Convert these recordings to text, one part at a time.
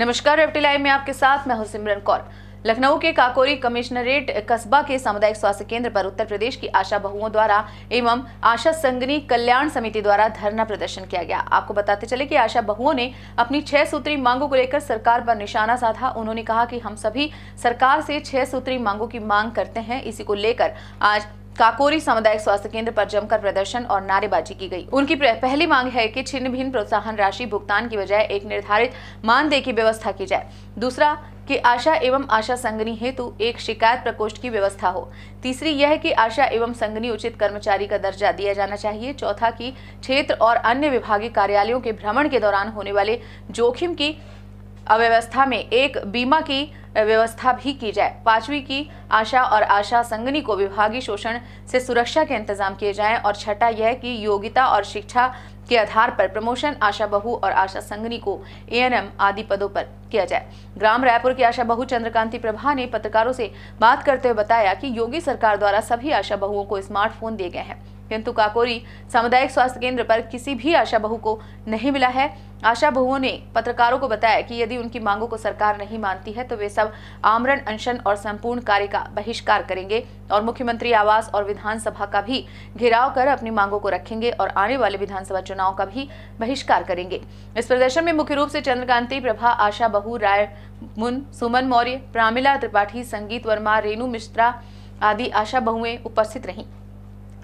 नमस्कार रेप्टी लाइव में आपके साथ मैं हूं सिमरन कौर लखनऊ के काकोरी कमिश्नरेट कस्बा के सामुदायिक स्वास्थ्य केंद्र पर उत्तर प्रदेश की आशा बहुओं द्वारा एवं आशा संगनी कल्याण समिति द्वारा धरना प्रदर्शन किया गया आपको बताते चले कि आशा बहुओं ने अपनी छह सूत्री मांगों को लेकर सरकार पर निशाना साधा उन्होंने कहा कि हम सभी सरकार से छह सूत्री मांगों की मांग करते हैं इसी को लेकर आज काकोरी सामुदायिक स्वास्थ्य केंद्र पर जमकर प्रदर्शन और नारेबाजी की गई उनकी पहली मांग है कि छिन्न भिन्न प्रोत्साहन राशि भुगतान की बजाय एक निर्धारित मानदेय की व्यवस्था की जाए दूसरा कि आशा एवं आशा संगनी हेतु एक शिकायत प्रकोष्ठ की व्यवस्था हो तीसरी यह कि आशा एवं संगनी उचित कर्मचारी का दर्जा दिया जाना चाहिए चौथा कि क्षेत्र और अन्य विभागीय कार्यालयों के भ्रमण के दौरान होने वाले जोखिम की अव्यवस्था में एक बीमा की व्यवस्था भी की जाए पांचवी की आशा और आशा संगनी को विभागीय शोषण से सुरक्षा के इंतजाम किए जाएं और छठा यह कि योग्यता और शिक्षा के आधार पर प्रमोशन आशा बहु और आशा संगनी को एएनएम आदि पदों पर किया जाए ग्राम रायपुर की आशा बहु चंद्रकांति प्रभा ने पत्रकारों से बात करते हुए बताया कि योगी सरकार द्वारा सभी आशा बहुओं को स्मार्टफोन दिए गए हैं किंतु काकोरी सामुदायिक स्वास्थ्य केंद्र पर किसी भी आशा बहु को नहीं मिला है आशा बहुओं ने पत्रकारों को बताया कि यदि उनकी मांगों को सरकार नहीं मानती है तो वे सब आमरण अनशन और संपूर्ण कार्य का बहिष्कार करेंगे और मुख्यमंत्री आवास और विधानसभा का भी घेराव कर अपनी मांगों को रखेंगे और आने वाले विधानसभा चुनाव का भी बहिष्कार करेंगे इस प्रदर्शन में मुख्य रूप से चंद्रकांति प्रभा आशा बहु राय मुन सुमन मौर्य प्रामिला त्रिपाठी संगीत वर्मा रेणु मिश्रा आदि आशा बहुएं उपस्थित रहीं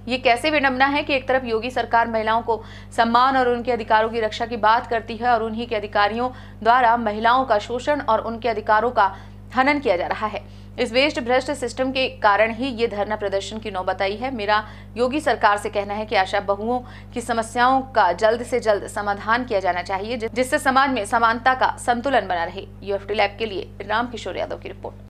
ये कैसे विडंबना है कि एक तरफ योगी सरकार महिलाओं को सम्मान और उनके अधिकारों की रक्षा की बात करती है और उन्हीं के अधिकारियों द्वारा महिलाओं का शोषण और उनके अधिकारों का हनन किया जा रहा है इस वेस्ट भ्रष्ट सिस्टम के कारण ही ये धरना प्रदर्शन की नौबत आई है मेरा योगी सरकार से कहना है कि आशा बहुओं की समस्याओं का जल्द से जल्द समाधान किया जाना चाहिए जिससे समाज में समानता का संतुलन बना रहे यूएफटी लैब के लिए राम किशोर यादव की रिपोर्ट